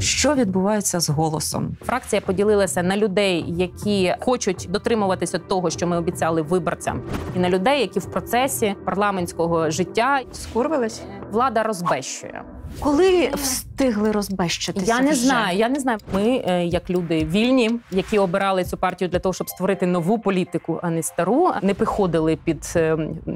Що відбувається з голосом? Фракція поділилася на людей, які хочуть дотримуватися того, що ми обіцяли виборцям, і на людей, які в процесі парламентського життя скурвились. Влада розбещує коли встигли розбещитися? Я не вже? знаю. Я не знаю. Ми, е, як люди вільні, які обирали цю партію для того, щоб створити нову політику, а не стару, не приходили під е,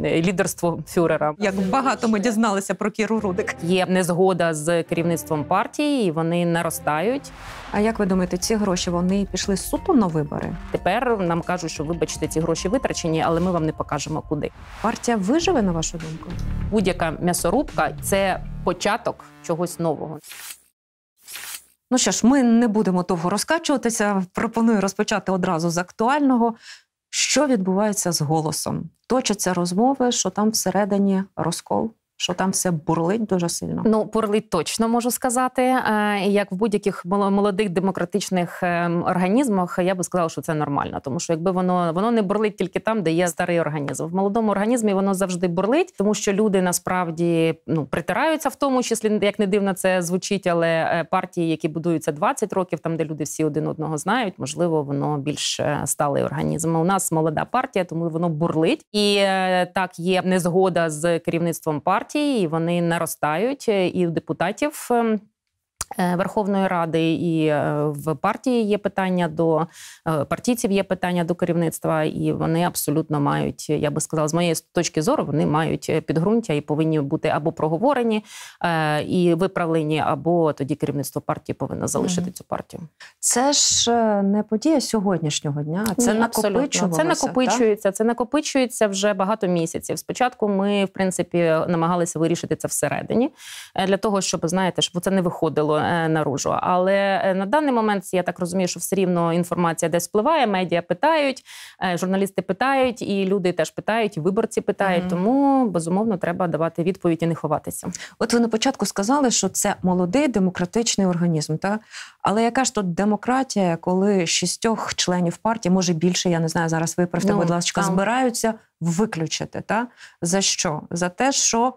е, лідерство фюрера. Як багато ми дізналися про Кіру Рудик. Є незгода з керівництвом партії, і вони наростають. А як ви думаєте, ці гроші вони пішли суто на вибори? Тепер нам кажуть, що вибачте, ці гроші витрачені, але ми вам не покажемо куди. Партія виживе на вашу думку. Будь-яка м'ясорубка це початок чогось нового. Ну що ж, ми не будемо довго розкачуватися. Пропоную розпочати одразу з актуального. Що відбувається з голосом? Точаться розмови, що там всередині розкол що там все бурлить дуже сильно. Ну бурлить точно можу сказати. Е, як в будь-яких молодих демократичних ем, організмах, я би сказала, що це нормально, тому що якби воно воно не бурлить тільки там, де є старий організм. В молодому організмі воно завжди бурлить, тому що люди насправді ну притираються в тому числі, як не дивно це звучить, але е, партії, які будуються 20 років, там де люди всі один одного знають, можливо, воно більш е, сталий організм. У нас молода партія, тому воно бурлить і так є незгода з керівництвом партії партій, і вони наростають, е, і у депутатів ем, Е, Верховної Ради і е, в партії є питання до е, партійців, є питання до керівництва, і вони абсолютно мають, я би сказала, з моєї точки зору, вони мають підґрунтя і повинні бути або проговорені і виправлені, або тоді керівництво партії повинно залишити mm-hmm. цю партію. Це ж не подія сьогоднішнього дня. Це накопичується. Це накопичується. Так? Це накопичується вже багато місяців. Спочатку ми, в принципі, намагалися вирішити це всередині для того, щоб знаєте, щоб це не виходило. Е, наружу. Але е, на даний момент я так розумію, що все рівно інформація десь впливає. Медіа питають, е, журналісти питають, і люди теж питають, і виборці питають. Угу. Тому безумовно треба давати відповідь і не ховатися. От ви на початку сказали, що це молодий демократичний організм, та але яка ж тут демократія, коли шістьох членів партії, може більше, я не знаю, зараз виправте, ну, будь ласка, збираються виключити. Та за що? За те, що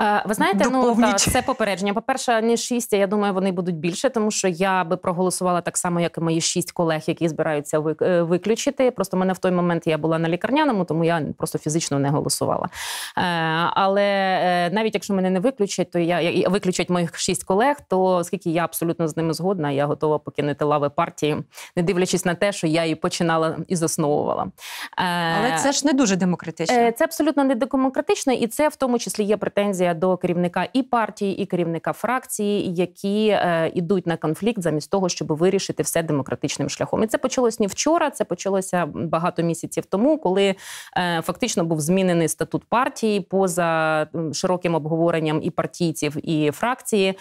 Е, ви знаєте, Доповніть. ну та, це попередження. По перше, не шість. Я думаю, вони будуть більше, тому що я би проголосувала так само, як і мої шість колег, які збираються е, виключити. Просто мене в той момент я була на лікарняному, тому я просто фізично не голосувала. Е, але навіть якщо мене не виключать, то я виключать моїх шість колег. То оскільки я абсолютно з ними згодна, я готова покинути лави партії, не дивлячись на те, що я її починала і засновувала. Але це ж не дуже демократично. Це абсолютно не демократично, і це в тому числі є претензія до керівника і партії, і керівника фракції, які йдуть е, на конфлікт замість того, щоб вирішити все демократичним шляхом. І це почалось не вчора. Це почалося багато місяців тому, коли е, фактично був змінений статут партії поза широким обговоренням і партійців, і фракції е,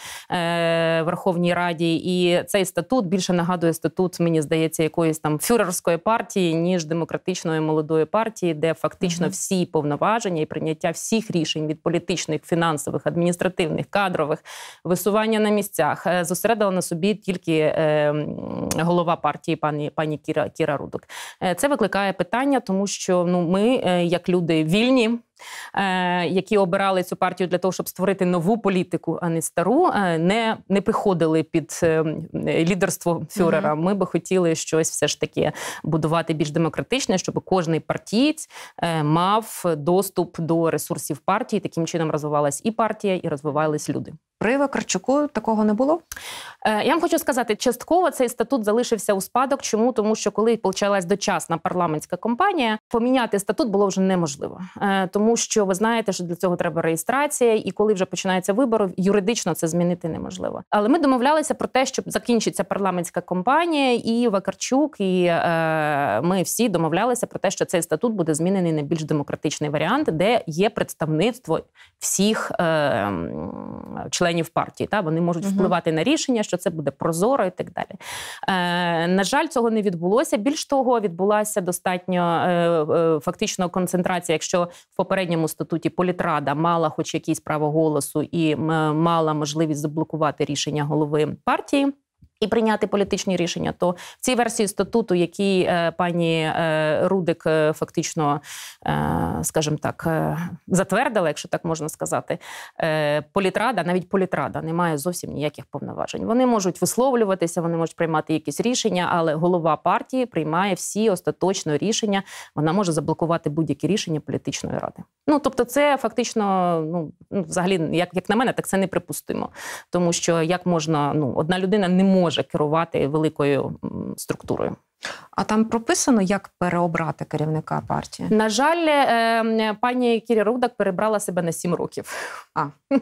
в Верховній Раді. І цей статут більше нагадує статут, мені здається, якоїсь там фюрерської партії ніж демократичної молодої партії, де фактично всі повноваження і прийняття всіх рішень від політики політичних, фінансових, адміністративних, кадрових, висування на місцях е, зосередила на собі тільки е, голова партії пані пані Кіра Кіра Рудок. Е, це викликає питання, тому що ну ми, як люди вільні. Е, які обирали цю партію для того, щоб створити нову політику, а не стару, е, не не приходили під е, лідерство фюрера. Ми би хотіли щось все ж таки будувати більш демократичне, щоб кожний партієць мав доступ до ресурсів партії. Таким чином розвивалась і партія, і розвивались люди. При Вакарчуку такого не було. Е, я вам хочу сказати, частково цей статут залишився у спадок. Чому тому, що коли почалась дочасна парламентська кампанія, поміняти статут було вже неможливо, е, тому що ви знаєте, що для цього треба реєстрація, і коли вже починаються вибори, юридично це змінити неможливо. Але ми домовлялися про те, щоб закінчиться парламентська кампанія, і Вакарчук, і е, ми всі домовлялися про те, що цей статут буде змінений на більш демократичний варіант, де є представництво всіх е, членів членів партії. Та Вони можуть впливати на рішення, що це буде прозоро і так далі. Е, На жаль, цього не відбулося. Більш того, відбулася достатньо е, е фактично концентрація. Якщо в попередньому статуті політрада мала, хоч якісь право голосу, і мала можливість заблокувати рішення голови партії і прийняти політичні рішення, то в цій версії статуту, який е, пані е, Рудик е, фактично, скажімо так, затвердила, якщо так можна сказати, політрада, навіть політрада не має зовсім ніяких повноважень. Вони можуть висловлюватися, вони можуть приймати якісь рішення, але голова партії приймає всі остаточні рішення. Вона може заблокувати будь-які рішення політичної ради. Ну тобто, це фактично, ну, ну взагалі, як як на мене, так це неприпустимо, тому що як можна, ну одна людина не може може керувати великою структурою. А там прописано, як переобрати керівника партії? На жаль, е, пані Кірі Рудак перебрала себе на сім років. А.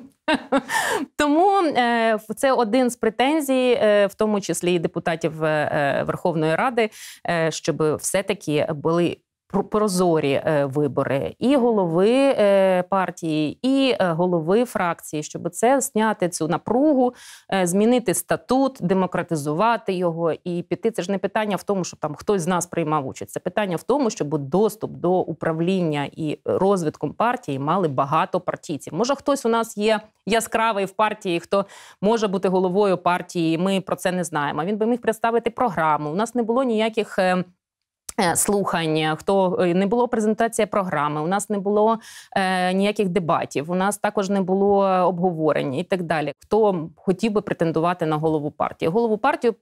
Тому е, це один з претензій, е, в тому числі і депутатів Верховної Ради, щоб все-таки були прозорі е, вибори і голови е, партії, і е, голови фракції, щоб це зняти цю напругу, змінити статут, демократизувати його і піти. Це ж не питання в тому, щоб там хтось з нас приймав участь. Це питання в тому, щоб доступ до управління і розвитком партії мали багато партійців. Може, хтось у нас є яскравий в партії, хто може бути головою партії. Ми про це не знаємо. Він би міг представити програму. У нас не було ніяких. Е, слухань, е, хто е, не було презентації програми, у нас не було е, ніяких дебатів, у нас також не було обговорень і так далі. Хто хотів би претендувати на голову партії? Голову партію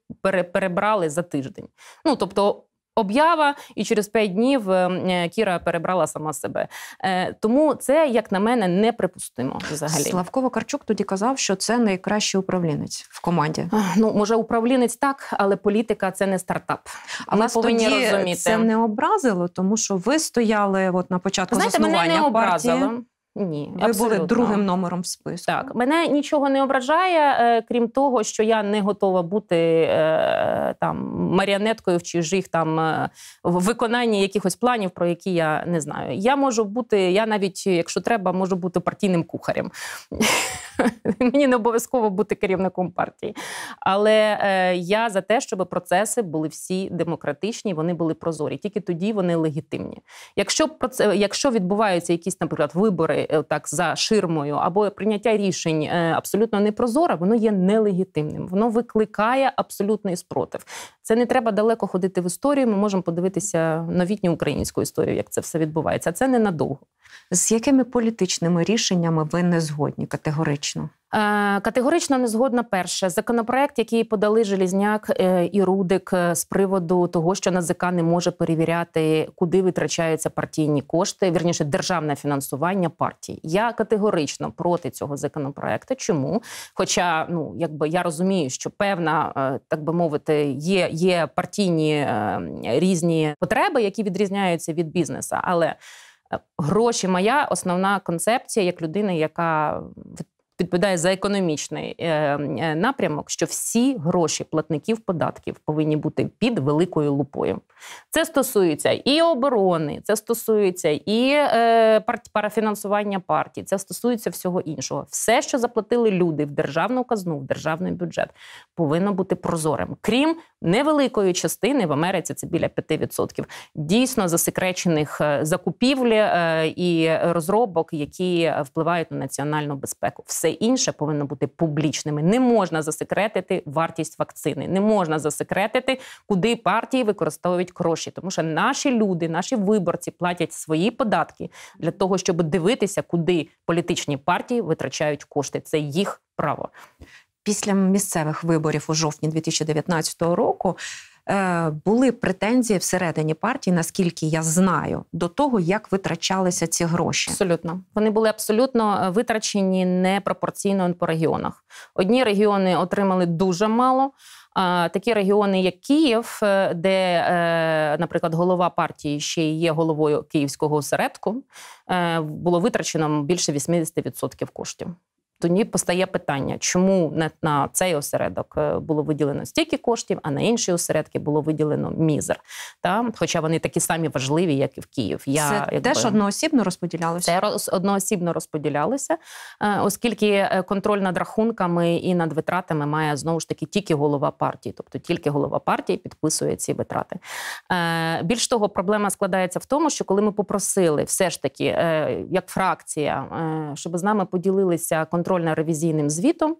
перебрали за тиждень. Ну тобто, об'ява, і через п'ять днів е, е, Кіра перебрала сама себе. Е, тому це, як на мене, неприпустимо взагалі. Славко Вакарчук тоді казав, що це найкращий управлінець в команді. Ну може, управлінець так, але політика це не стартап. А Але повинні тоді розуміти це не образило, тому що ви стояли от на початку Знаєте, заснування мене не партії. образило. Ні, ви були другим номером в списку. Так, мене нічого не ображає, е, крім того, що я не готова бути е, там маріонеткою в чужих там е, в виконанні якихось планів, про які я не знаю. Я можу бути, я навіть, якщо треба, можу бути партійним кухарем. Мені не обов'язково бути керівником партії. Але е, я за те, щоб процеси були всі демократичні, вони були прозорі. Тільки тоді вони легітимні. Якщо якщо відбуваються якісь, наприклад, вибори е, так за ширмою або прийняття рішень е, абсолютно непрозоре, воно є нелегітимним. Воно викликає абсолютний спротив. Це не треба далеко ходити в історію. Ми можемо подивитися новітню українську історію, як це все відбувається. Це ненадовго. З якими політичними рішеннями ви не згодні категорично? Е, категорично не згодна перше законопроект, який подали Желізняк е, і Рудик е, з приводу того, що НАЗК не може перевіряти, куди витрачаються партійні кошти, вірніше державне фінансування партій. Я категорично проти цього законопроекту. Чому? Хоча, ну якби я розумію, що певна, так би мовити, є є партійні різні потреби, які відрізняються від бізнеса, але Гроші моя основна концепція як людина, яка відповідає за економічний е, е, напрямок, що всі гроші платників податків повинні бути під великою лупою. Це стосується і оборони, це стосується і е, парафінансування партії, це стосується всього іншого. Все, що заплатили люди в державну казну, в державний бюджет, повинно бути прозорим, крім невеликої частини в Америці. Це біля 5%, дійсно засекречених закупівлі і розробок, які впливають на національну безпеку. Все інше повинно бути публічними. Не можна засекретити вартість вакцини, не можна засекретити, куди партії використовують гроші, тому що наші люди, наші виборці платять свої податки для того, щоб дивитися, куди політичні партії витрачають кошти. Це їх право. Після місцевих виборів у жовтні 2019 року Е, були претензії всередині партії, наскільки я знаю, до того як витрачалися ці гроші. Абсолютно вони були абсолютно е, витрачені непропорційно по регіонах. Одні регіони отримали дуже мало. Такі регіони, як Київ, е, де, наприклад, голова партії ще є головою київського осередку, було витрачено більше 80% коштів тоді постає питання, чому на цей осередок е, було виділено стільки коштів, а на інші осередки було виділено мізер. Та? Хоча вони такі самі важливі, як і в Київ. Я, Це якби, теж одноосібно розподілялося? Це одноосібно розподілялося, е, оскільки е, контроль над рахунками і над витратами має знову ж таки тільки голова партії, тобто тільки голова партії підписує ці витрати. Більш того, проблема складається в тому, що коли ми попросили все ж таки, як фракція, щоб з нами поділилися контроль контрольно-ревізійним звітом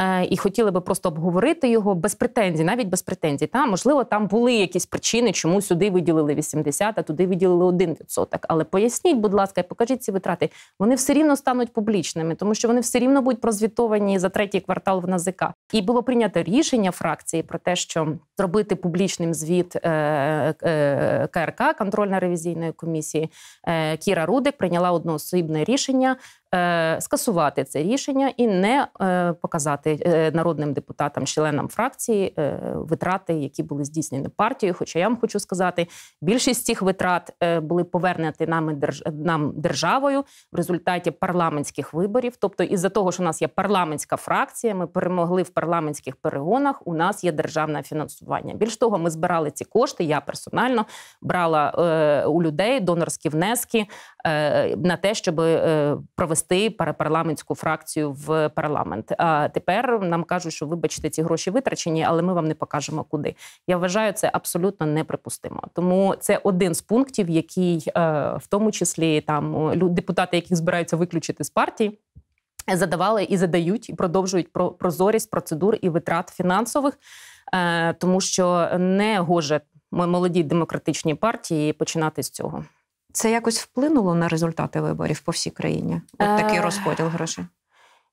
е, і хотіли би просто обговорити його без претензій, навіть без претензій. Та можливо, там були якісь причини, чому сюди виділили 80, а туди виділили 1%. Але поясніть, будь ласка, і покажіть ці витрати. Вони все рівно стануть публічними, тому що вони все рівно будуть прозвітовані за третій квартал в НАЗК. І було прийнято рішення фракції про те, що зробити публічним звіт е, е, КРК контрольно-ревізійної комісії. Кіра Рудик прийняла одноосібне рішення Е, скасувати це рішення і не е, показати е, народним депутатам, членам фракції витрати, які були здійснені партією. Хоча я вам хочу сказати, більшість цих витрат були повернуті нами нам державою в результаті парламентських виборів. Тобто, із-за того, що у нас є парламентська фракція, ми перемогли в парламентських перегонах. У нас є державне фінансування. Більш того, ми збирали ці кошти. Я персонально брала у людей донорські внески на те, щоб провести ввести парламентську фракцію в парламент. А тепер нам кажуть, що вибачте, ці гроші витрачені, але ми вам не покажемо куди. Я вважаю, це абсолютно неприпустимо. Тому це один з пунктів, який е, в тому числі там депутати, яких збираються виключити з партії. Задавали і задають, і продовжують про прозорість процедур і витрат фінансових, е, тому що не гоже молоді демократичні партії починати з цього. Це якось вплинуло на результати виборів по всій країні? От такий е, розподіл грошей?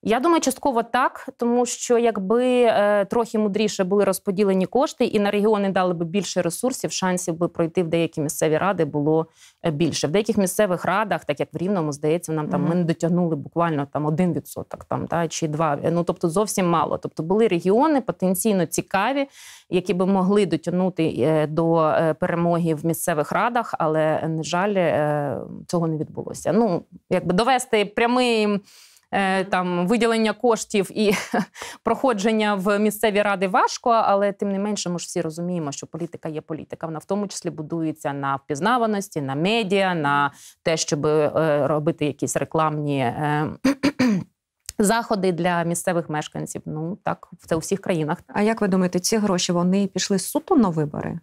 Я думаю, частково так, тому що якби е, трохи мудріше були розподілені кошти, і на регіони дали би більше ресурсів, шансів би пройти в деякі місцеві ради було е, більше. В деяких місцевих радах, так як в Рівному, здається, нам там mm-hmm. ми не дотягнули буквально там один відсоток, там та чи два, е, Ну тобто зовсім мало. Тобто були регіони потенційно цікаві, які би могли дотягнути е, до перемоги в місцевих радах, але на жаль, цього не відбулося. Ну якби довести прямий. Е, там виділення коштів і проходження в місцеві ради важко, але тим не менше, ми ж всі розуміємо, що політика є політика. Вона в тому числі будується на впізнаваності, на медіа, на те, щоб е, робити якісь рекламні. Е, заходи для місцевих мешканців, ну так це у всіх країнах. А як ви думаєте, ці гроші вони пішли суто на вибори?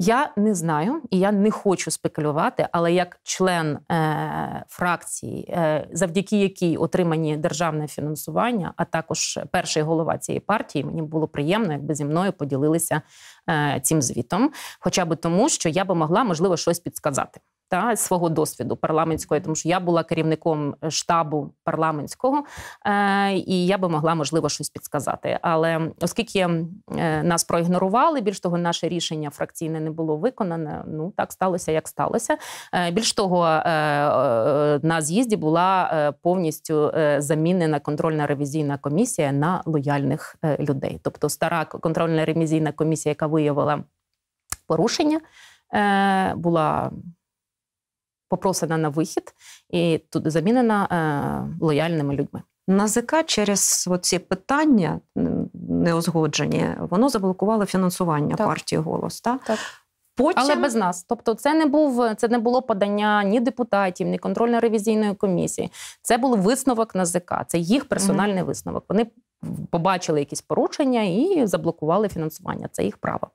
Я не знаю і я не хочу спекулювати, але як член е, фракції, е, завдяки якій отримані державне фінансування, а також перший голова цієї партії, мені було приємно, якби зі мною поділилися е, цим звітом, хоча б тому, що я би могла можливо щось підсказати та свого досвіду парламентської, тому що я була керівником е, штабу парламентського, е, і я би могла можливо щось підсказати. Але оскільки е, нас проігнорували, більш того, наше рішення фракційне не було виконане. Ну так сталося, як сталося. Е, більш того, е, е на з'їзді була повністю замінена контрольна ревізійна комісія на лояльних людей. Тобто, стара контрольна ревізійна комісія, яка виявила порушення, була попросена на вихід і тут замінена е, лояльними людьми. НАЗК через оці питання неозгоджені, воно заблокувало фінансування так. партії голос. Та? Так. Потім... Але без нас. Тобто, це не був це не було подання ні депутатів, ні контрольно-ревізійної комісії. Це був висновок НАЗК, Це їх персональний mm-hmm. висновок. Вони побачили якісь порушення і заблокували фінансування. Це їх право.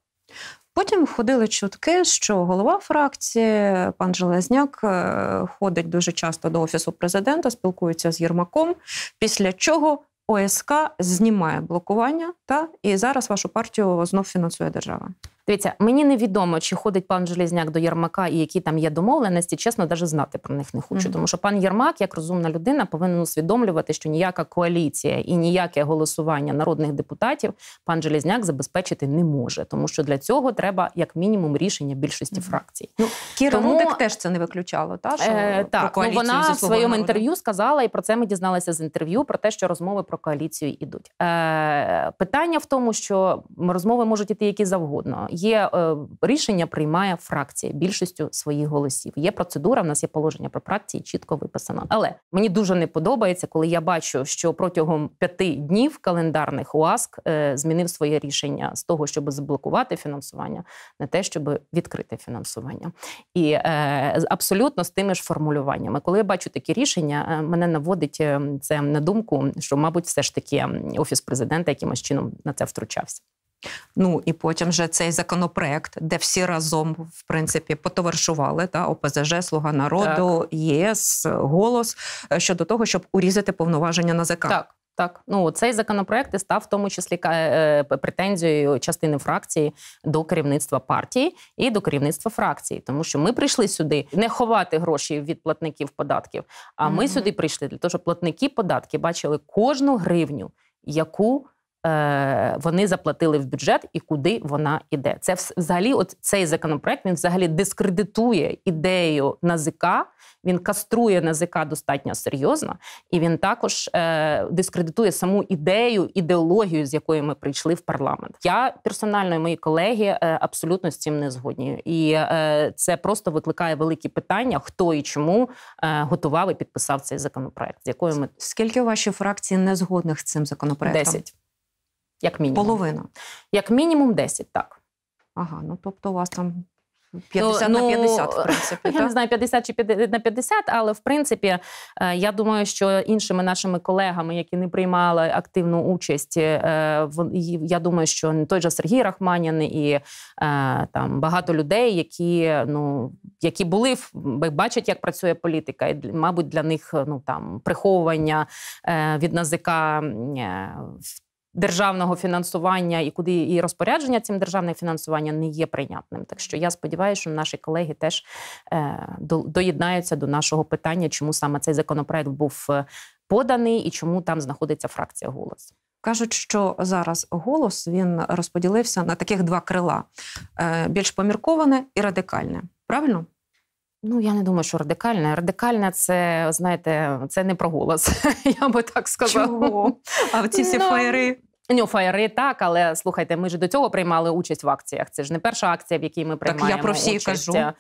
Потім ходили чутки, що голова фракції пан Железняк е, ходить дуже часто до офісу президента, спілкується з Єрмаком, після чого ОСК знімає блокування та і зараз вашу партію знов фінансує держава. Дивіться, мені невідомо, чи ходить пан железняк до Єрмака і які там є домовленості. Чесно, навіть знати про них не хочу. Mm-hmm. Тому що пан Єрмак, як розумна людина, повинен усвідомлювати, що ніяка коаліція і ніяке голосування народних депутатів пан Железняк забезпечити не може, тому що для цього треба як мінімум рішення більшості mm-hmm. фракцій. Ну Кіра Рудик теж це не виключало. Та що е, так ну, вона в своєму народу. інтерв'ю сказала, і про це ми дізналися з інтерв'ю про те, що розмови про коаліцію йдуть. Е, Питання в тому, що розмови можуть іти які завгодно є е, рішення, приймає фракція більшістю своїх голосів. Є процедура, в нас є положення про фракції, чітко виписано. Але мені дуже не подобається, коли я бачу, що протягом п'яти днів календарних УАСК е, змінив своє рішення з того, щоб заблокувати фінансування, на те, щоб відкрити фінансування, і е, абсолютно з тими ж формулюваннями, коли я бачу такі рішення, мене наводить ем, це на думку, що мабуть, все ж таки ем, офіс президента якимось чином на це втручався. Ну і потім вже цей законопроект, де всі разом в принципі потоваришували та ОПЗЖ, Слуга народу, так. ЄС, голос е, щодо того, щоб урізати повноваження на ЗК. Так. Так, ну цей законопроект і став в тому числі е, претензією частини фракції до керівництва партії і до керівництва фракції, тому що ми прийшли сюди не ховати гроші від платників податків. А ми mm-hmm. сюди прийшли для того, щоб платники податки бачили кожну гривню, яку Е, вони заплатили в бюджет і куди вона йде. Це взагалі, от цей законопроект він взагалі дискредитує ідею НАЗК, він каструє НАЗК достатньо серйозно, і він також е, дискредитує саму ідею, ідеологію, з якої ми прийшли в парламент. Я персонально і мої колеги е, абсолютно з цим не згодні, і е, це просто викликає великі питання, хто і чому е, готував і підписав цей законопроект. З якою ми скільки у вашій фракції не згодних з цим законопроектом? Десять. Як мінімум. Половина. Як мінімум 10, так. Ага, ну тобто у вас там. 50 ну, на 50, ну, в принципі. Я так? не знаю, 50 чи 50 на 50, але в принципі, е, я думаю, що іншими нашими колегами, які не приймали активну участь, е, я думаю, що той же Сергій Рахманін і е, там багато людей, які ну які були бачать, як працює політика, і мабуть, для них ну там приховування від НАЗК державного фінансування і куди і розпорядження цим державним фінансуванням не є прийнятним. Так що я сподіваюся, що наші колеги теж е, доєднаються до нашого питання, чому саме цей законопроект був е, поданий і чому там знаходиться фракція голос. Кажуть, що зараз голос він розподілився на таких два крила: е, більш помірковане і радикальне. Правильно? Ну, я не думаю, що радикальна. Радикальна це, знаєте, це не про голос, я би так сказала. Чого? А ці всі ну, фаєри Ну, фаєри так, але слухайте, ми ж до цього приймали участь в акціях. Це ж не перша акція, в якій ми приймаємо Так я про всі участь. кажу.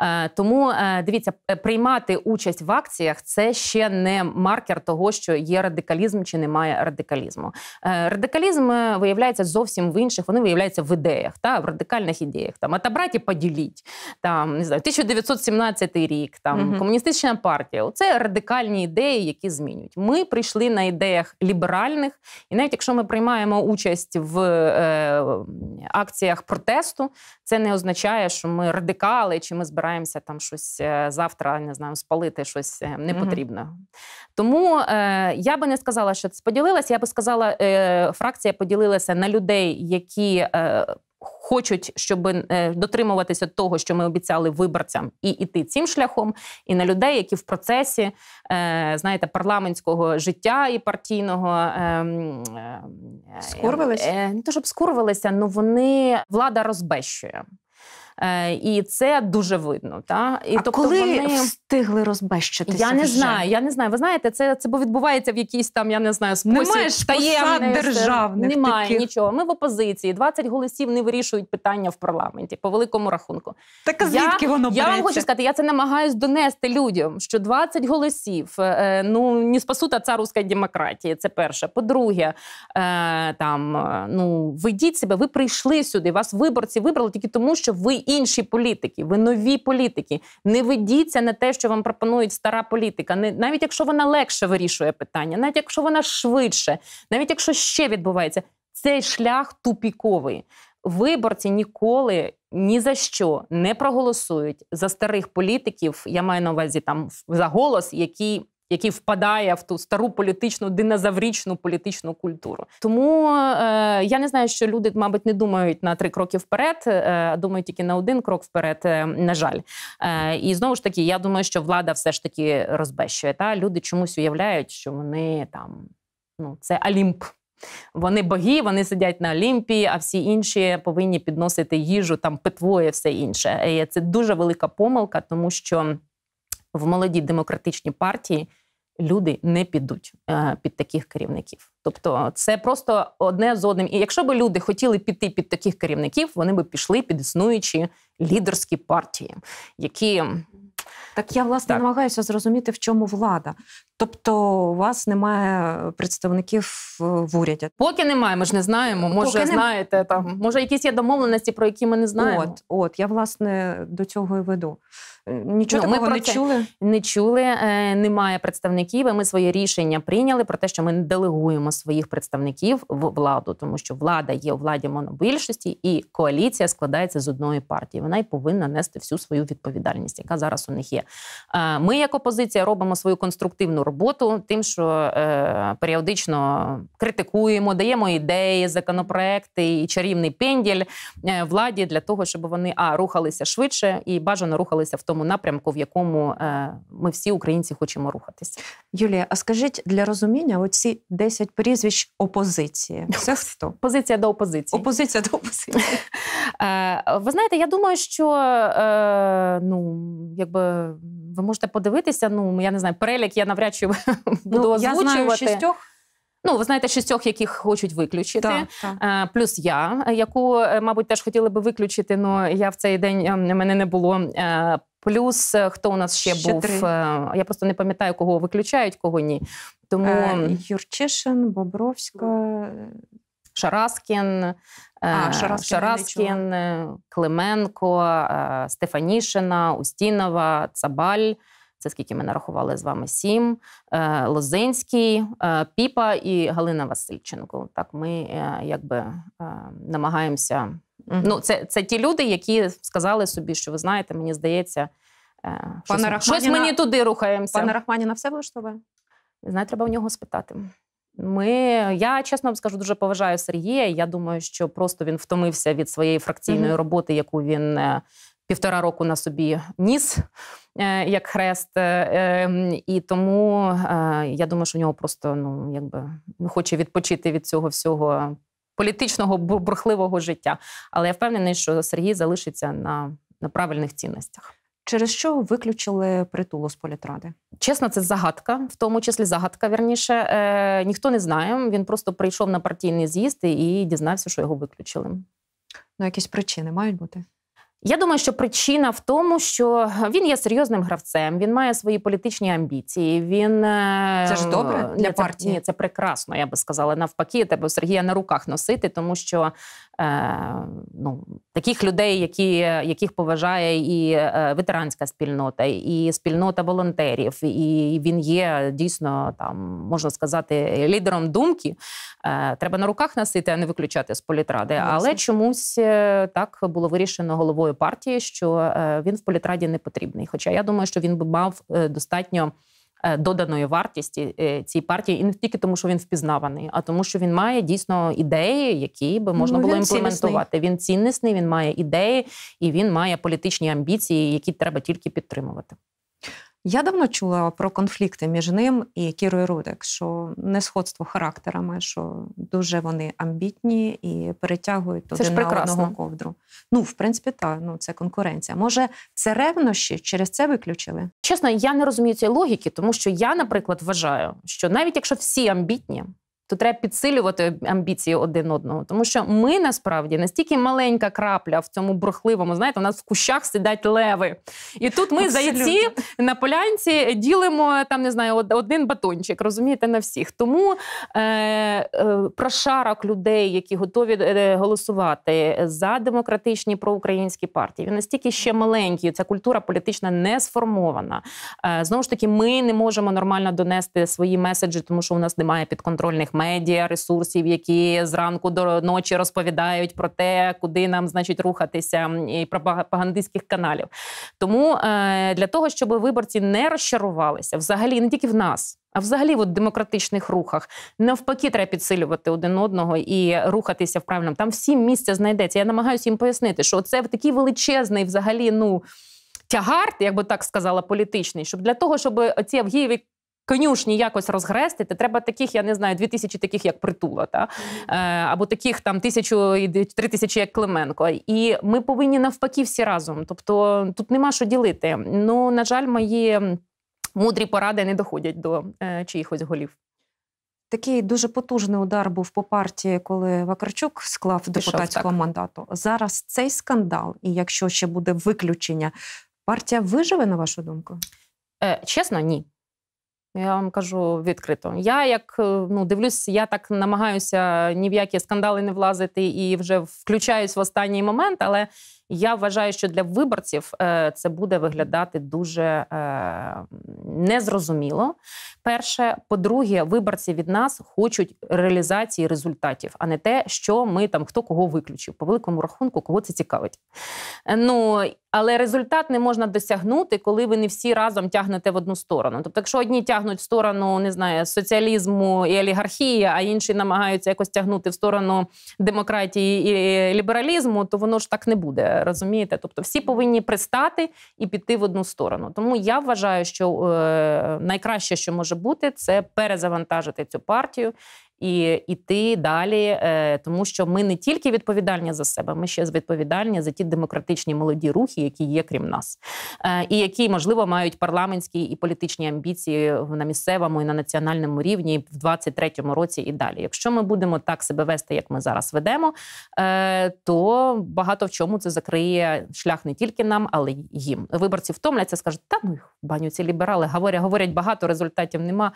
Е, тому е, дивіться, е, приймати участь в акціях це ще не маркер того, що є радикалізм чи немає радикалізму. Радикалізм виявляється зовсім в інших. Вони виявляються в ідеях, та в радикальних ідеях. Там отобрати, поділіть там не знаю, 1917 рік. Там угу. комуністична партія. Це радикальні ідеї, які змінюють. Ми прийшли на ідеях ліберальних, і навіть якщо ми приймаємо приймаємо участь в е, акціях протесту, це не означає, що ми радикали чи ми збираємося там щось е, завтра, не знаю, спалити щось е, непотрібне. Угу. Тому е, я би не сказала, що це поділилася. Я би сказала, е, фракція поділилася на людей, які. Е, хочуть, щоб е, дотримуватися того, що ми обіцяли виборцям, і іти цим шляхом, і на людей, які в процесі е, знаєте, парламентського життя і партійного ем, ем, скурвилися? Е, то щоб скурвилися, але вони влада розбещує. І це дуже видно. Та? І, а тобто коли вони встигли розбещитися? Я не вже? знаю. Я не знаю. Ви знаєте, це це бо відбувається в якійсь там, я не знаю, спосіб таємний державних. Немає таких. нічого. Ми в опозиції. 20 голосів не вирішують питання в парламенті по великому рахунку. Так а звідки я, воно береться? Я вам хочу сказати, я це намагаюся донести людям, що 20 голосів е, е, ну не спасута ця руська демократія. Це перше. По-друге, е, там ну ведіть себе, ви прийшли сюди. Вас виборці вибрали тільки тому, що ви інші політики, ви нові політики. Не ведіться на те, що вам пропонують стара політика, Не навіть якщо вона легше вирішує питання, навіть якщо вона швидше, навіть якщо ще відбувається, цей шлях тупіковий. Виборці ніколи ні за що не проголосують за старих політиків. Я маю на увазі там за голос, який який впадає в ту стару політичну динозаврічну політичну культуру. Тому е, я не знаю, що люди, мабуть, не думають на три кроки вперед, е, а думають тільки на один крок вперед. Е, на жаль, Е, і знову ж таки, я думаю, що влада все ж таки розбещує. Та люди чомусь уявляють, що вони там ну це Олімп. Вони боги, вони сидять на Олімпії, а всі інші повинні підносити їжу, там питво і все інше. Е, це дуже велика помилка, тому що в молоді демократичній партії люди не підуть е, під таких керівників. Тобто, це просто одне з одним. І якщо би люди хотіли піти під таких керівників, вони б пішли під існуючі лідерські партії, які. Так я власне так. намагаюся зрозуміти, в чому влада. Тобто у вас немає представників в уряді? Поки немає, ми ж не знаємо. Може, Поки знаєте, не... там може якісь є домовленості, про які ми не знаємо. От, от я власне до цього і веду. Нічого ну, такого ми не чули. Не чули, е, немає представників. і Ми своє рішення прийняли про те, що ми не делегуємо своїх представників в владу, тому що влада є у владі монобільшості, і коаліція складається з одної партії. Вона й повинна нести всю свою відповідальність, яка зараз у них є. Е, ми, як опозиція, робимо свою конструктивну роботу, тим, що е, періодично критикуємо, даємо ідеї, законопроекти і чарівний пенділь владі для того, щоб вони а рухалися швидше і бажано рухалися в тому тому напрямку, в якому е, ми всі українці хочемо рухатися. Юлія, а скажіть для розуміння оці 10 прізвищ опозиції? Це хто? Позиція до опозиції. Опозиція до опозиції. Е, ви знаєте, я думаю, що е, ну якби ви можете подивитися. Ну я не знаю, перелік я навряд чи буду озвучувати. Ну, я знаю шістьох. Ну, ви знаєте, шістьох, яких хочуть виключити, так, так. плюс я, яку, мабуть, теж хотіли би виключити. але я в цей день ем, мене не було. Плюс е, хто у нас ще, ще був? Три. Е, я просто не пам'ятаю, кого виключають, кого ні. Тому е, Юрчишин, Бобровська. Шараскін, а, е, Шараскін, Шараскін Клименко, Стефанішина, Устінова, Цабаль. Це скільки ми нарахували з вами? Сім, Лозинський, Піпа і Галина Васильченко. Так ми якби намагаємося Ну, це це ті люди, які сказали собі, що ви знаєте, мені здається, е, Пане щось, Рахманіна... щось мені туди рухаємося. Пане Рахманіна все влаштовує? Не знаю, треба у нього спитати. Ми, Я чесно вам скажу, дуже поважаю Сергія. Я думаю, що просто він втомився від своєї фракційної mm-hmm. роботи, яку він е, півтора року на собі ніс е, як хрест. Ем, і тому я думаю, що у нього просто ну, якби, хоче відпочити від цього всього політичного бурхливого життя. Але я впевнений, що Сергій залишиться на, на правильних цінностях. Через що виключили притулу з політради? Чесно, це загадка, в тому числі загадка. Вірніше е, ніхто не знає. Він просто прийшов на партійний з'їзд і дізнався, що його виключили. Ну, якісь причини мають бути. Я думаю, що причина в тому, що він є серйозним гравцем, він має свої політичні амбіції. Він е, це ж добре для ні, партії. Це, ні, це прекрасно. Я би сказала. Навпаки, тебе Сергія на руках носити, тому що е, ну, таких людей, які, яких поважає і е, ветеранська спільнота, і спільнота волонтерів, і він є дійсно там можна сказати лідером думки. Е, Треба на руках носити, а не виключати з політради. Але чомусь е, так було вирішено головою такої партії, що е, він в політраді не потрібний. Хоча я думаю, що він би мав е, достатньо. Е, доданої вартісті цій партії і не тільки тому, що він впізнаваний, а тому, що він має дійсно ідеї, які би можна ну, було він імплементувати. Ціннісний. Він ціннісний, він має ідеї і він має політичні амбіції, які треба тільки підтримувати. Я давно чула про конфлікти між ним і Кірою Рудик, що не сходство характерами, що дуже вони амбітні і перетягують туди це на одного ковдру. Ну, в принципі, так, ну це конкуренція. Може, це ревнощі через це виключили? Чесно, я не розумію цієї логіки, тому що я, наприклад, вважаю, що навіть якщо всі амбітні, то треба підсилювати амбіції один одного, тому що ми насправді настільки маленька крапля в цьому бурхливому, знаєте, у нас в кущах сидять леви, і тут ми Абсолютно. зайці на полянці ділимо там, не знаю, один батончик, розумієте, на всіх. Тому е, е, прошарок людей, які готові е, е, голосувати за демократичні проукраїнські партії, він настільки ще маленький. Ця культура політична не сформована. Е, знову ж таки, ми не можемо нормально донести свої меседжі, тому що у нас немає підконтрольних медіа ресурсів, які зранку до ночі розповідають про те, куди нам значить рухатися, і пропагандистських каналів. Тому е, для того, щоб виборці не розчарувалися, взагалі не тільки в нас. А взагалі, в демократичних рухах навпаки, треба підсилювати один одного і рухатися в правильному. Там всі місця знайдеться. Я намагаюся їм пояснити, що це такий величезний, взагалі, ну тягар, як би так сказала, політичний, щоб для того, щоб ці Авгієві конюшні якось розгрести, розгрестити, треба таких, я не знаю, дві тисячі таких, як притула, та е, або таких там тисячу і три тисячі, як Клименко. І ми повинні навпаки всі разом. Тобто тут нема що ділити. Ну на жаль, мої мудрі поради не доходять до е, чиїхось голів. Такий дуже потужний удар був по партії, коли Вакарчук склав депутатського мандату. Зараз цей скандал, і якщо ще буде виключення, партія виживе на вашу думку? Е, Чесно, ні. Я вам кажу відкрито. Я як е, ну дивлюсь, я так намагаюся ні в які скандали не влазити і вже включаюсь в останній момент. Але я вважаю, що для виборців е, це буде виглядати дуже е, незрозуміло. Перше, по-друге, виборці від нас хочуть реалізації результатів, а не те, що ми там хто кого виключив. По великому рахунку, кого це цікавить. Ну але результат не можна досягнути, коли ви не всі разом тягнете в одну сторону. Тобто, якщо одні тягнуть в сторону не знаю, соціалізму і олігархії, а інші намагаються якось тягнути в сторону демократії і лібералізму, то воно ж так не буде. Розумієте? Тобто, всі повинні пристати і піти в одну сторону. Тому я вважаю, що е, найкраще, що може бути, це перезавантажити цю партію і йти далі, е, тому що ми не тільки відповідальні за себе, ми ще відповідальні за ті демократичні молоді рухи, які є крім нас, е, і які можливо мають парламентські і політичні амбіції на місцевому і на національному рівні в 23-му році і далі. Якщо ми будемо так себе вести, як ми зараз ведемо, е, то багато в чому це закриє шлях не тільки нам, але й їм. Виборці втомляться, скажуть, та ну їх баню ці ліберали говорять, говорять багато результатів нема.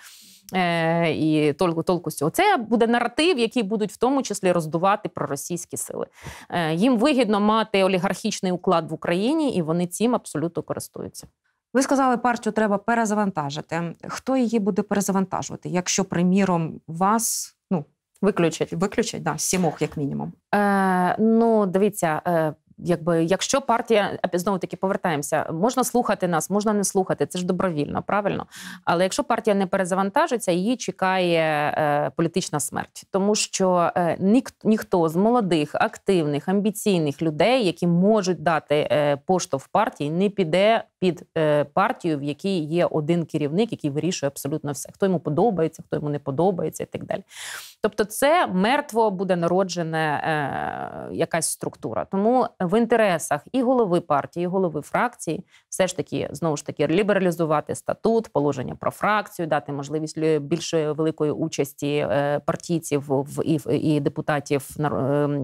І толку толку з цього це буде наратив, який будуть в тому числі роздувати проросійські сили. Е, їм вигідно мати олігархічний уклад в Україні, і вони цим абсолютно користуються. Ви сказали, партію треба перезавантажити. Хто її буде перезавантажувати, якщо, приміром, вас ну виключать? Виключать да сімох, як мінімум. Е, Ну дивіться, е, якби якщо партія знову таки повертаємося, можна слухати нас, можна не слухати. Це ж добровільно, правильно. Але якщо партія не перезавантажиться, її чекає е, політична смерть, тому що е, ніх, ніхто з молодих, активних, амбіційних людей, які можуть дати е, поштовх партії, не піде під е, партію, в якій є один керівник, який вирішує абсолютно все. Хто йому подобається, хто йому не подобається, і так далі. Тобто, це мертво буде народжена е, якась структура. Тому в інтересах і голови партії, і голови фракції, все ж таки знову ж таки лібералізувати статут, положення про фракцію, дати можливість більшої великої участі е, партійців в і і депутатів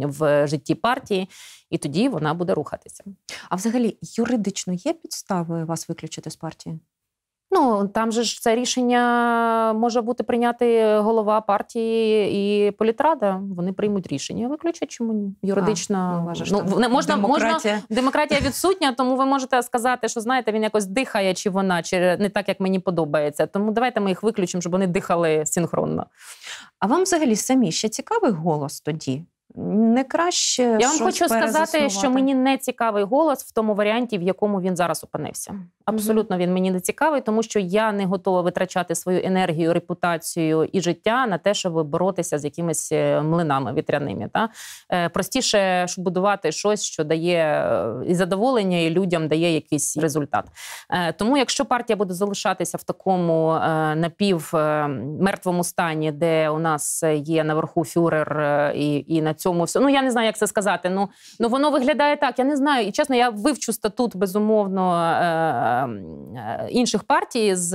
в житті партії, і тоді вона буде рухатися. А взагалі юридично є підстави ви вас виключити з партії? Ну там же ж це рішення може бути прийняти голова партії і політрада. Вони приймуть рішення. Виключать чому ні? юридично а, вважаєш, ну, ну не можна демократія. можна демократія відсутня, тому ви можете сказати, що знаєте, він якось дихає, чи вона, чи не так, як мені подобається. Тому давайте ми їх виключимо, щоб вони дихали синхронно. А вам взагалі самі ще цікавий голос тоді? не краще. Я вам хочу сказати, що мені не цікавий голос в тому варіанті, в якому він зараз опинився. Абсолютно він мені не цікавий, тому що я не готова витрачати свою енергію, репутацію і життя на те, щоб боротися з якимись е, млинами вітряними. Та? Е, простіше щоб будувати щось, що дає е, і задоволення, і людям дає якийсь результат. Тому, якщо партія буде залишатися в такому напівмертвому стані, де у нас є наверху фюрер і і на цьому все Ну я не знаю, як це сказати. Ну ну воно виглядає так. Я не знаю. І чесно, я вивчу статут безумовно е-, е інших партій з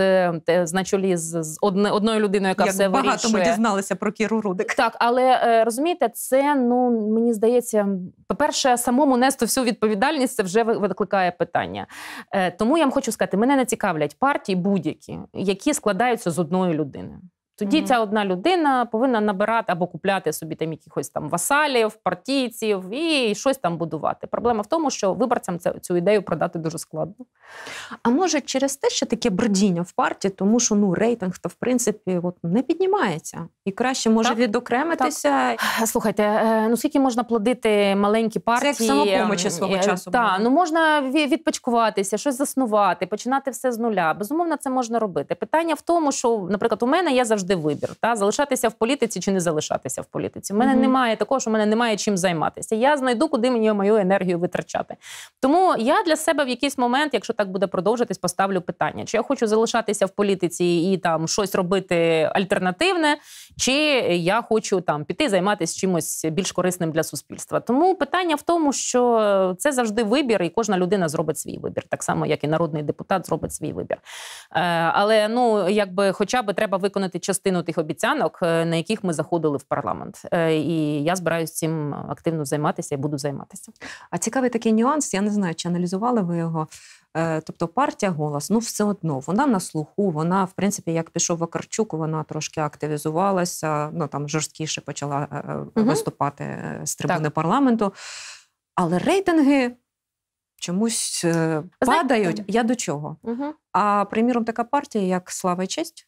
на чолі з, з одне, одною людиною, яка як все багато вирішує. багато ми дізналися про Кіру Рудик. Так, але е, розумієте, це ну мені здається, по-перше, самому нести всю відповідальність це вже викликає питання. Е, Тому я вам хочу сказати, мене не цікавлять партії будь-які, які складаються з одної людини. Тоді mm ця одна людина повинна набирати або купляти собі там якихось там васалів, партійців і щось там будувати. Проблема в тому, що виборцям цю, цю ідею продати дуже складно. А може, через те, що таке бродіння в партії, тому що ну рейтинг то в принципі от не піднімається і краще може так? відокремитися. Так. Слухайте, е, ну скільки можна плодити маленькі партії Це як самопомочі ем, свого е, часу? Так, ну можна відпочкуватися, щось заснувати, починати все з нуля. Безумовно, це можна робити. Питання в тому, що, наприклад, у мене я завжди завжди вибір. Та залишатися в політиці чи не залишатися в політиці. У мене mm-hmm. немає такого, що в мене немає чим займатися. Я знайду, куди мені мою енергію витрачати. Тому я для себе в якийсь момент, якщо так буде продовжитись, поставлю питання: чи я хочу залишатися в політиці і там щось робити альтернативне, чи я хочу там піти займатися чимось більш корисним для суспільства. Тому питання в тому, що це завжди вибір, і кожна людина зробить свій вибір, так само як і народний депутат зробить свій вибір. Е, але ну якби, хоча б треба виконати частину частину тих обіцянок, е, на яких ми заходили в парламент. Е, і я збираюся цим активно займатися і буду займатися. А цікавий такий нюанс. Я не знаю, чи аналізували ви його. Е, тобто партія голос, ну все одно вона на слуху. Вона, в принципі, як пішов Вакарчук, вона трошки активізувалася. Ну там жорсткіше почала угу. виступати з трибуни так. парламенту. Але рейтинги. Чомусь Знаєте? падають я до чого? Угу. А приміром, така партія, як Слава і честь,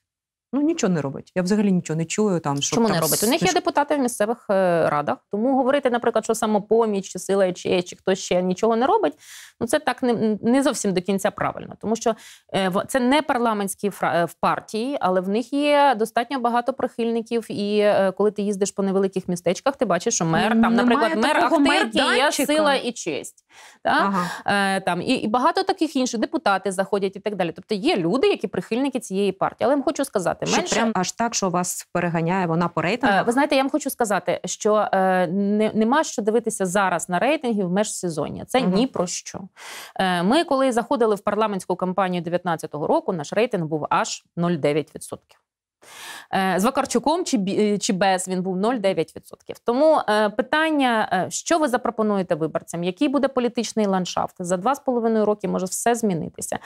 ну нічого не робить. Я взагалі нічого не чую. Там що чому там не робить? У них є депутати в місцевих е, радах. Тому говорити, наприклад, що самопоміч, чи сила чи, чи хтось ще нічого не робить. Ну це так не не зовсім до кінця правильно, тому що е, це не парламентські фра е, в партії, але в них є достатньо багато прихильників. І коли ти їздиш по невеликих містечках, ти бачиш, що мер там, Немає наприклад, мер Ахтирки є сила і честь. Та Ага. Там і, і багато таких інших депутати заходять і так далі. Тобто є люди, які прихильники цієї партії. Але я хочу сказати, менше. прям аж так, що вас переганяє вона по рейтингу? Е, ви знаєте, я вам хочу сказати, що е, не, нема що дивитися зараз на рейтинги в межсезоння. Це угу. ні про що. Е, ми, коли заходили в парламентську кампанію 2019 року, наш рейтинг був аж 0,9%. Е, з Вакарчуком чи е, чи без він був 0,9%. Тому е, питання, що ви запропонуєте виборцям, який буде політичний ландшафт за 2,5 роки може все змінитися.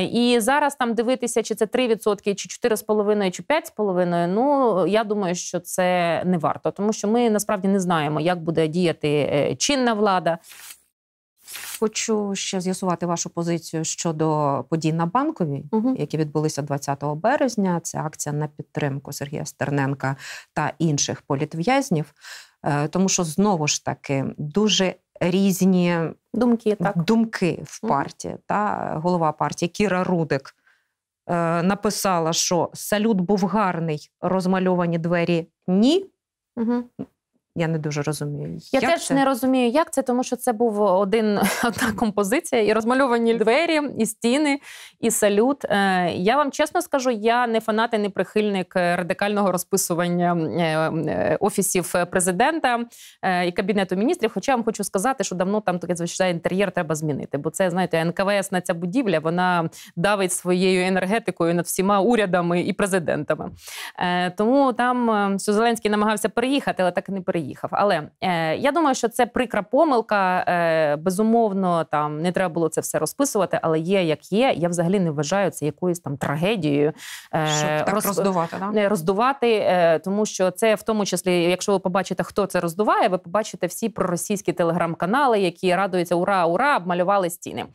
І зараз там дивитися, чи це 3%, чи 4,5%, чи 5,5%, Ну я думаю, що це не варто, тому що ми насправді не знаємо, як буде діяти чинна влада хочу ще з'ясувати вашу позицію щодо подій на банковій, угу. які відбулися 20 березня. Це акція на підтримку Сергія Стерненка та інших політв'язнів, е, тому що знову ж таки дуже різні думки так. думки в партії. Угу. Та голова партії Кіра Рудик. Е, написала, що салют був гарний, розмальовані двері ні. Угу. Я не дуже розумію. Я як теж це? не розумію, як це, тому що це був один одна композиція, і розмальовані двері, і стіни, і салют. Е, я вам чесно скажу, я не фанат і не прихильник радикального розписування е, е, офісів президента і кабінету міністрів. Хоча я вам хочу сказати, що давно там таке звичайно інтер'єр треба змінити. Бо це знаєте, НКВС на ця будівля вона давить своєю енергетикою над всіма урядами і президентами. Тому там що Зеленський намагався переїхати, але так і не переїхав приїхав. Але е, я думаю, що це прикра помилка. Е, Безумовно, там не треба було це все розписувати, але є як є. Я взагалі не вважаю це якоюсь там трагедією е, так роз... роздувати, да? роздувати, е, тому що це в тому числі, якщо ви побачите, хто це роздуває, ви побачите всі проросійські телеграм-канали, які радуються ура, ура, обмалювали стіни. Е,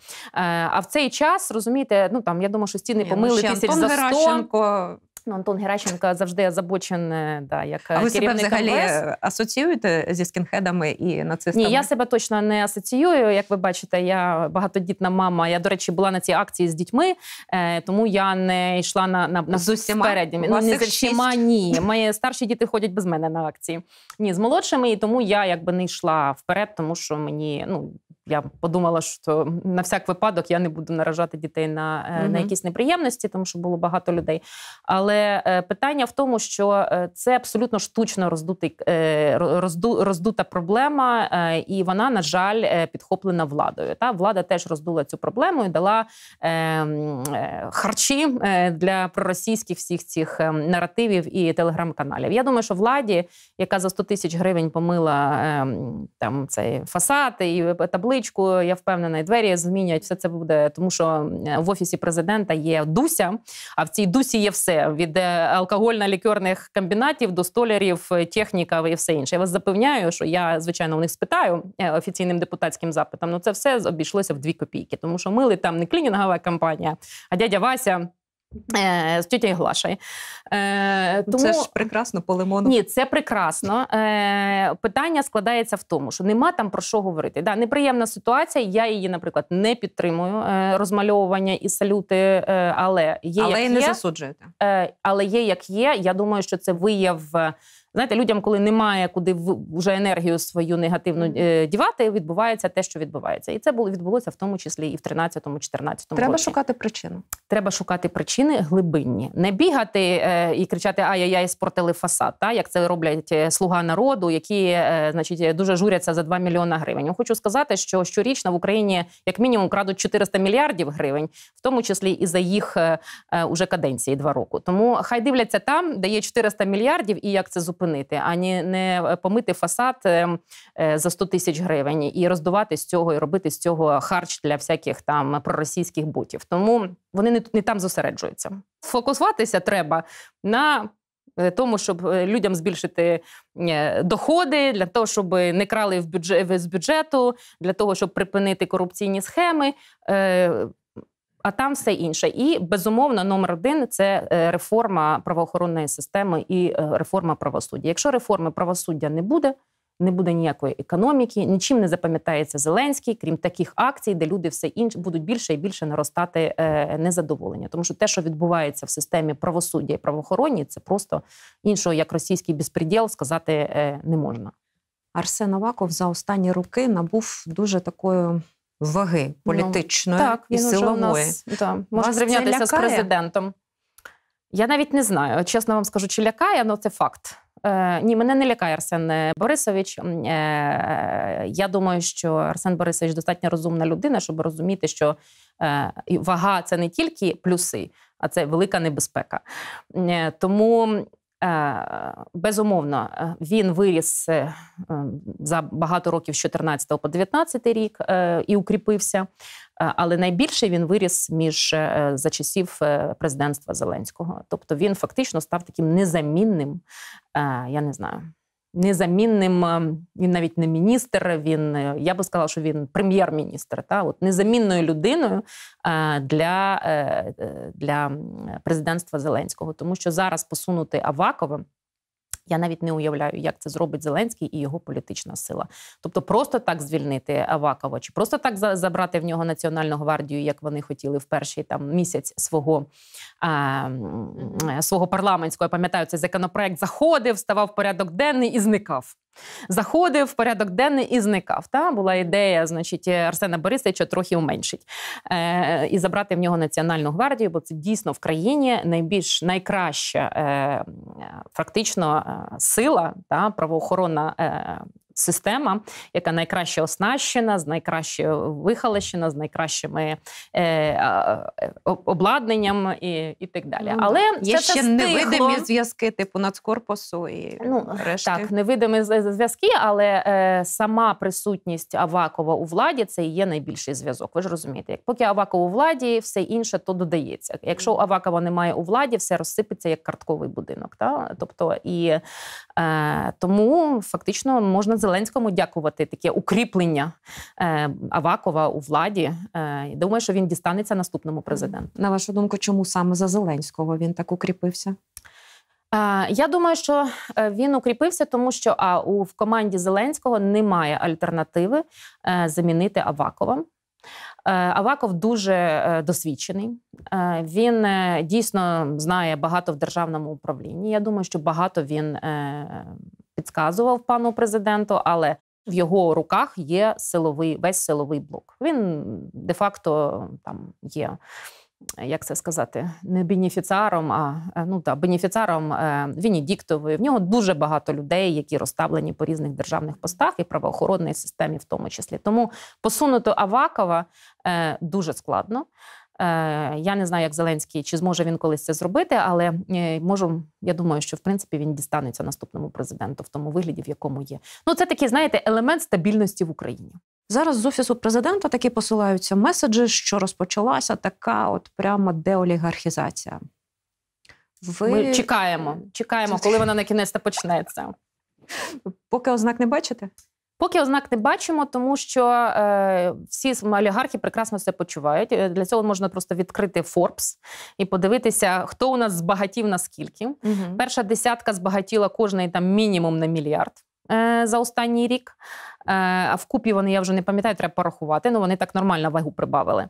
А в цей час розумієте, ну там я думаю, що стіни Ні, ну, помили тисяч за сто. Ну, Антон Геращенко завжди озабочений, е, да, як а е, ви керівник себе взагалі МВС. Е, асоціюєте зі скінхедами і нацистами? Ні, я себе точно не асоціюю. Як ви бачите, я багатодітна мама. Я, до речі, була на цій акції з дітьми, тому я не йшла на на, на з Ну, не з усіма, ні. Мої старші діти ходять без мене на акції. Ні, з молодшими, і тому я якби не йшла вперед, тому що мені ну я подумала, що на всяк випадок я не буду наражати дітей на mm на якісь неприємності, тому що було багато людей. Але е, питання в тому, що е, це абсолютно штучно роздутий, розду, роздута проблема, і вона, на жаль, підхоплена владою. Та влада теж роздула цю проблему і дала ем, харчі для проросійських всіх цих ем, наративів і телеграм-каналів. Я думаю, що владі, яка за 100 тисяч гривень помила ем, там цей фасад і таблички, табличку. Я впевнена, і двері змінять все це буде, тому що в офісі президента є дуся. А в цій дусі є все: від е, алкогольно-лікерних комбінатів до столярів, е, техніка і все інше. Я вас запевняю, що я звичайно у них спитаю е, офіційним депутатським запитом. Ну це все обійшлося в дві копійки, тому що мили там не клінінгова компанія, а дядя Вася. Е, з тітєю Глашею. Тому... Е, ну, це ж прекрасно по лимону. Ні, це прекрасно. Е, питання складається в тому, що нема там про що говорити. Да, Неприємна ситуація. Я її, наприклад, не підтримую розмальовування і салюти, але є. Але як і не є. засуджуєте. Але є, як є. Я думаю, що це вияв. Знаєте, людям, коли немає куди вже енергію свою негативну е, дівати, відбувається те, що відбувається, і це було відбулося в тому числі і в 13-му, 14-му Треба році. шукати причину. Треба шукати причини глибинні, не бігати е, і кричати Ай-яй-яй, спортили фасад, та як це роблять е, слуга народу, які е, значить дуже журяться за 2 мільйона гривень. Хочу сказати, що щорічно в Україні як мінімум крадуть 400 мільярдів гривень, в тому числі і за їх е, е уже каденції два роки. Тому хай дивляться там, де є 400 мільярдів, і як це зупинити зупинити, ані не е, помити фасад ем, е, за 100 тисяч гривень і роздувати з цього, і робити з цього харч для всяких там проросійських бутів. Тому вони не не там зосереджуються. Фокусуватися треба на е, тому, щоб людям збільшити доходи, для того, щоб не крали в бюджет з бюджету, для того, щоб припинити корупційні схеми. А там все інше. І безумовно, номер один це е, реформа правоохоронної системи і е, реформа правосуддя. Якщо реформи правосуддя не буде, не буде ніякої економіки, нічим не запам'ятається Зеленський, крім таких акцій, де люди все інше будуть більше і більше наростати е, незадоволення. Тому що те, що відбувається в системі правосуддя і правоохоронні, це просто іншого як російський безпреділ сказати не можна. Арсен Аваков за останні роки набув дуже такою ваги ну, політичної ну, так, і силової. може зрівнятися з президентом. Я навіть не знаю. Чесно вам скажу, чи лякає, але це факт. Е, Ні, мене не лякає Арсен е, Борисович. е, Я думаю, що Арсен Борисович достатньо розумна людина, щоб розуміти, що е, вага це не тільки плюси, а це велика небезпека. Е, тому Е, безумовно, е, він виріс е, за багато років з 14 по 19 рік і укріпився. Але найбільше він виріс між за часів президентства Зеленського. Тобто він фактично став таким незамінним. Я не знаю незамінним, він навіть не міністр, він е, я би сказала, що він прем'єр-міністр. Та от незамінною людиною е, для, е, для президентства Зеленського, тому що зараз посунути Авакова. Я навіть не уявляю, як це зробить Зеленський і його політична сила. Тобто, просто так звільнити Авакова, чи просто так забрати в нього національну гвардію, як вони хотіли в перший там місяць свого а, свого парламентського. Я пам'ятаю, цей законопроект заходив, ставав порядок денний і зникав. Заходив в порядок денний і зникав. Та була ідея, значить, Арсена Борисовича трохи уменшить е, і забрати в нього національну гвардію, бо це дійсно в країні найбільш найкраща е, фактично е, сила та правоохоронна е, система, яка найкраще оснащена, з найкращою вихалещена, з найкращими е, е, е обладнанням і і так далі. Ну, але є це ще невидимі зв'язки, типу нацкорпусу і ну, решти. так, невидимі зв'язки, але е, сама присутність Авакова у владі це і є найбільший зв'язок. Ви ж розумієте, як поки Аваков у владі, все інше то додається. Якщо Авакова немає у владі, все розсипеться як картковий будинок. Та тобто і е, тому фактично можна залишити Зеленському дякувати таке укріплення е, Авакова у владі. Е, думаю, що він дістанеться наступному президенту. На вашу думку, чому саме за Зеленського він так укріпився? Е, я думаю, що він укріпився, тому що а у в команді Зеленського немає альтернативи замінити Авакова. Е, Аваков дуже е, досвідчений. Е, він дійсно знає багато в державному управлінні. Я думаю, що багато він підказував пану президенту, але в його руках є силовий весь силовий блок. Він де факто там є як це сказати, не бенефіціаром, а е, ну та бенефіціаром е, Венедіктової. В нього дуже багато людей, які розставлені по різних державних постах і правоохоронної системі, в тому числі. Тому посунути Авакова е, дуже складно. Я не знаю, як Зеленський чи зможе він колись це зробити, але можу. Я думаю, що в принципі він дістанеться наступному президенту в тому вигляді, в якому є. Ну це такий, знаєте, елемент стабільності в Україні. Зараз з офісу президента такі посилаються меседжі, що розпочалася така от прямо деолігархізація. Ви... Ми чекаємо, чекаємо, коли вона на кінець почнеться. Поки ознак не бачите? Поки ознак не бачимо, тому що е, всі олігархи прекрасно це почувають. Е, для цього можна просто відкрити Форбс і подивитися, хто у нас збагатів наскільки. Угу. Перша десятка збагатіла кожний там мінімум на мільярд. Е, за останній рік. Е, а в купі вони я вже не пам'ятаю, треба порахувати. Ну вони так нормально вагу прибавили.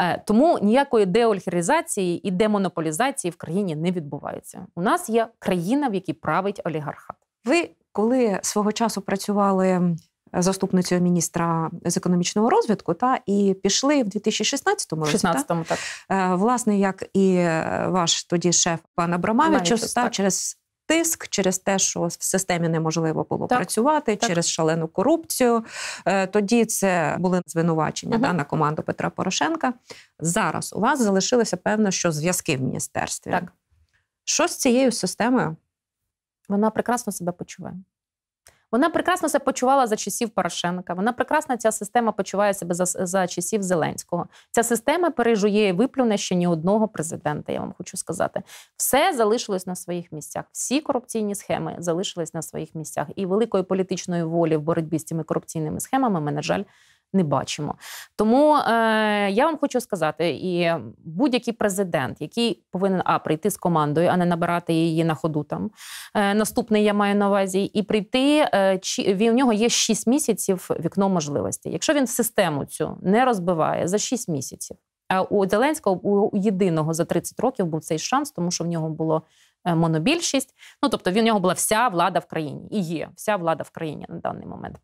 Е, тому ніякої деольхіризації і демонополізації в країні не відбувається. У нас є країна, в якій править олігархат. Ви коли свого часу працювали заступницею міністра з економічного розвитку, та і пішли в 2016 році, 16-му, та? так власне, як і ваш тоді шеф пан Абрамавич, та, через тиск, через те, що в системі неможливо було так. працювати, так. через шалену корупцію. Е, тоді це були звинувачення угу. да, на команду Петра Порошенка. Зараз у вас залишилося певно, що зв'язки в міністерстві. Так. Що з цією системою? Вона прекрасно себе почуває. Вона прекрасно себе почувала за часів Порошенка. Вона прекрасно ця система почуває себе за, за часів Зеленського. Ця система пережує і виплюне ще ні одного президента. Я вам хочу сказати, все залишилось на своїх місцях. Всі корупційні схеми залишились на своїх місцях. І великої політичної волі в боротьбі з цими корупційними схемами ми, на жаль не бачимо. Тому е, я вам хочу сказати: і будь-який президент, який повинен а прийти з командою, а не набирати її на ходу там. Е, наступний я маю на увазі, і прийти е, чи він у нього є 6 місяців вікно можливості. Якщо він систему цю не розбиває за 6 місяців. А у Зеленського у єдиного за 30 років був цей шанс, тому що в нього було е, монобільшість. Ну тобто, в нього була вся влада в країні і є вся влада в країні на даний момент.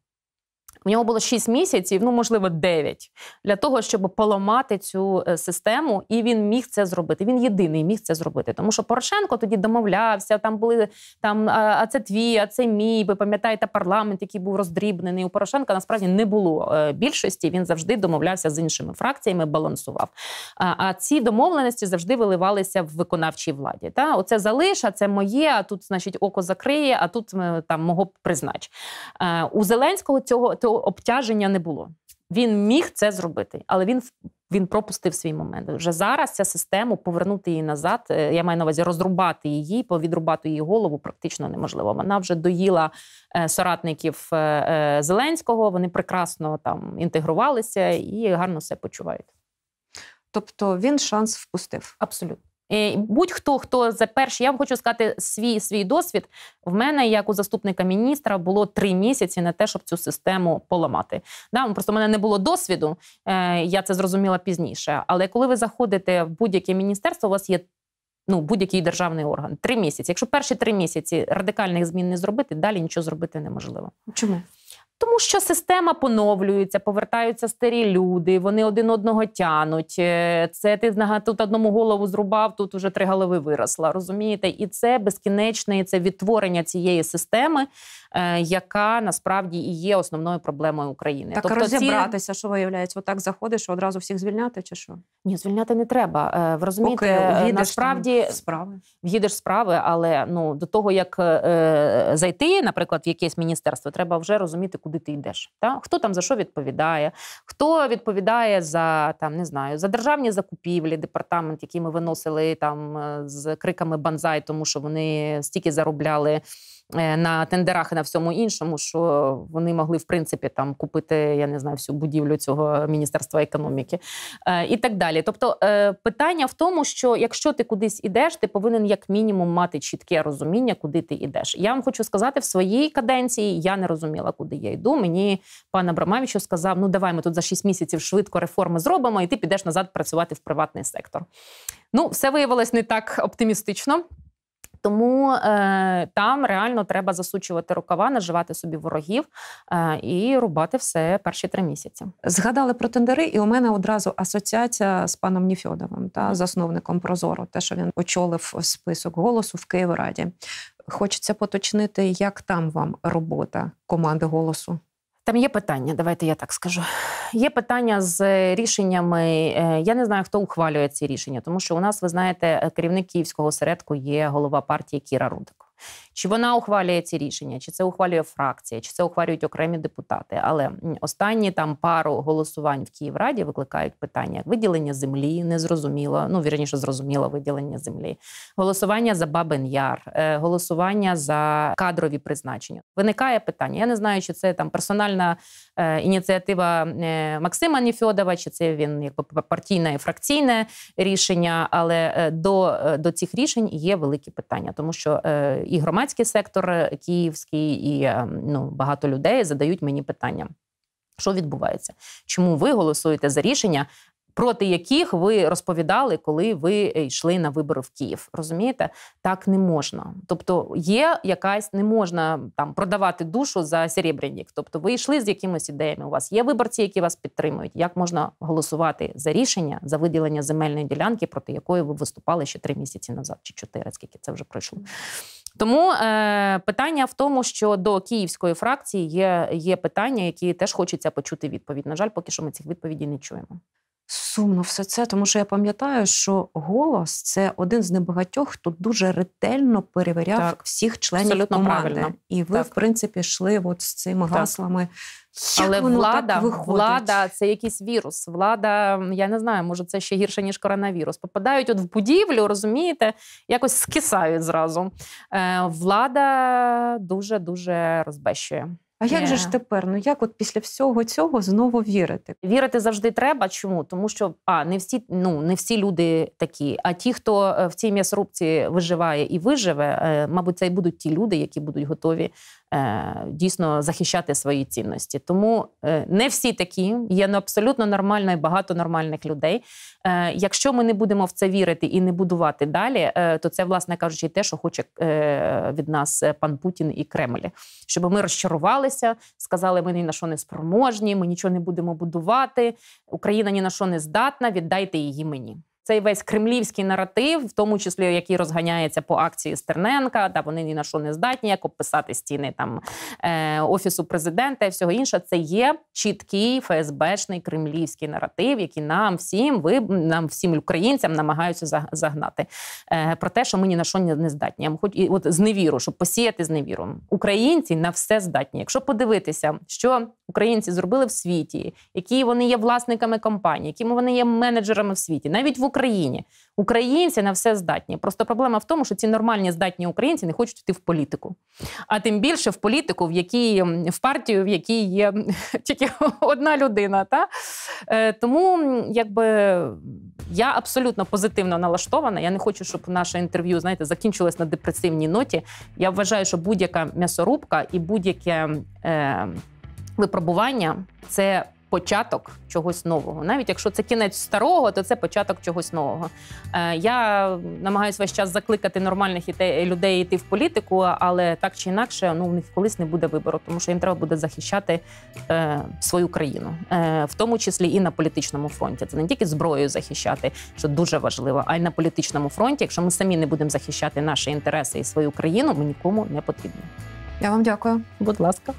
У нього було 6 місяців, ну можливо, 9, для того, щоб поламати цю е, систему, і він міг це зробити. Він єдиний міг це зробити. Тому що Порошенко тоді домовлявся. Там були там а це твій, а це мій. Ви пам'ятаєте парламент, який був роздрібнений. У Порошенка насправді не було е, більшості. Він завжди домовлявся з іншими фракціями, балансував. А ці домовленості завжди виливалися в виконавчій владі. Та оце залиш, а це моє. А тут, значить, око закриє, а тут там мого признач. Е, у Зеленського цього цього обтяження не було. Він міг це зробити, але він він пропустив свій момент. Вже зараз ця система повернути її назад. Е, я маю на увазі розрубати її, повідрубати її голову практично неможливо. Вона вже доїла е, соратників е, Зеленського. Вони прекрасно там інтегрувалися і гарно все почувають. Тобто він шанс впустив. Абсолютно. Е, будь-хто, хто за перший, я вам хочу сказати свій свій досвід. В мене, як у заступника міністра, було три місяці на те, щоб цю систему поламати. Да, Просто в мене не було досвіду, е, я це зрозуміла пізніше. Але коли ви заходите в будь-яке міністерство, у вас є ну, будь-який державний орган. Три місяці. Якщо перші три місяці радикальних змін не зробити, далі нічого зробити неможливо. Чому? Тому що система поновлюється, повертаються старі люди, вони один одного тянуть. Е, це ти тут одному голову зрубав, тут вже три голови виросла. Розумієте, і це безкінечне це відтворення цієї системи. Е, яка насправді і є основною проблемою України. Так тобто розібратися, ці... що виявляється, отак заходиш, одразу всіх звільняти, чи що? Ні, звільняти не треба. Е, ви розумієте, Поки е, насправді справи в'їдеш справи, але ну до того як е, зайти, наприклад, в якесь міністерство, треба вже розуміти, куди ти йдеш. Та хто там за що відповідає, хто відповідає за там не знаю за державні закупівлі, департамент, який ми виносили там з криками банзай, тому що вони стільки заробляли. Е, на тендерах і на всьому іншому, що вони могли в принципі там купити, я не знаю, всю будівлю цього міністерства економіки е, і так далі. Тобто, е, питання в тому, що якщо ти кудись ідеш, ти повинен як мінімум мати чітке розуміння, куди ти йдеш. Я вам хочу сказати, в своїй каденції я не розуміла, куди я йду. Мені пан Абрамович сказав: ну давай ми тут за 6 місяців швидко реформи зробимо, і ти підеш назад працювати в приватний сектор. Ну, все виявилось не так оптимістично. Тому е, там реально треба засучувати рукава, наживати собі ворогів е, і рубати все перші три місяці. Згадали про тендери, і у мене одразу асоціація з паном Ніфьодовим, та засновником Прозоро, те, що він очолив список голосу в Києвораді. Хочеться поточнити, як там вам робота команди голосу. Там є питання, давайте я так скажу. Є питання з рішеннями. Е, я не знаю, хто ухвалює ці рішення, тому що у нас, ви знаєте, е, керівник київського осередку є голова партії Кіра Рудик. Чи вона ухвалює ці рішення, чи це ухвалює фракція, чи це ухвалюють окремі депутати. Але останні там пару голосувань в Київраді викликають питання: як виділення землі незрозуміло, ну вірніше зрозуміло виділення землі, голосування за Бабин Яр, е, голосування за кадрові призначення. Виникає питання. Я не знаю, чи це там персональна е, ініціатива е, Максима Ніфьодова, чи це він якби партійне і фракційне рішення, але до, до цих рішень є великі питання, тому що і громадські громадський сектор київський і е, ну багато людей задають мені питання, що відбувається, чому ви голосуєте за рішення? Проти яких ви розповідали, коли ви е, йшли на вибори в Київ, розумієте, так не можна. Тобто є якась не можна там продавати душу за серебрянік? Тобто, ви йшли з якимись ідеями. У вас є виборці, які вас підтримують. Як можна голосувати за рішення за виділення земельної ділянки, проти якої ви виступали ще три місяці назад, чи чотири, скільки це вже пройшло? Тому е, питання в тому, що до київської фракції є, є питання, які теж хочеться почути відповідь. На жаль, поки що ми цих відповідей не чуємо. Сумно все це, тому що я пам'ятаю, що голос це один з небагатьох, хто дуже ретельно перевіряв так, всіх членів абсолютно команди. Правильно. І ви, так. в принципі, йшли от з цими так. гаслами. Як Але воно влада так влада це якийсь вірус. Влада, я не знаю, може це ще гірше ніж коронавірус. Попадають от в будівлю, розумієте, якось скисають зразу. Е, влада дуже дуже розбещує. А як yeah. же е. ж тепер? Ну як от після всього цього знову вірити? Вірити завжди треба. Чому? Тому що а не всі ну не всі люди такі. А ті, хто е, в цій м'ясорубці виживає і виживе, е, мабуть, це й будуть ті люди, які будуть готові Е, дійсно захищати свої цінності. Тому е, не всі такі, є ну, абсолютно нормально і багато нормальних людей. Е, якщо ми не будемо в це вірити і не будувати далі, то це, власне кажучи, те, що хоче від нас пан Путін і Кремль. Щоб ми розчарувалися, сказали, ми ні на що не спроможні, ми нічого не будемо будувати. Україна ні на що не здатна, віддайте її мені цей весь кремлівський наратив, в тому числі який розганяється по акції Стерненка, та вони ні на що не здатні, як описати стіни там е, офісу президента і всього інше, Це є чіткий ФСБшний кремлівський наратив, який нам всім ви нам всім українцям намагаються загнати. Е, про те, що ми ні на що не здатні. Я хоч і от зневіру, щоб посіяти зневіру. Українці на все здатні. Якщо подивитися, що українці зробили в світі, які вони є власниками компаній, якими вони є менеджерами в світі, навіть в Україні. Україні. Українці на все здатні. Просто проблема в тому, що ці нормальні здатні українці не хочуть йти в політику. А тим більше в політику, в якій в партію, в якій є тільки одна людина. Та? Е, тому якби я абсолютно позитивно налаштована. Я не хочу, щоб наше інтерв'ю знаєте, закінчилось на депресивній ноті. Я вважаю, що будь-яка м'ясорубка і будь-яке е, випробування це початок чогось нового. Навіть якщо це кінець старого, то це початок чогось нового. Е, я намагаюся весь час закликати нормальних іте людей йти в політику, але так чи інакше, ну у них колись не буде вибору, тому що їм треба буде захищати е, свою країну, е, в тому числі і на політичному фронті. Це не тільки зброєю захищати, що дуже важливо, а й на політичному фронті. Якщо ми самі не будемо захищати наші інтереси і свою країну, ми нікому не потрібні. Я вам дякую, будь ласка.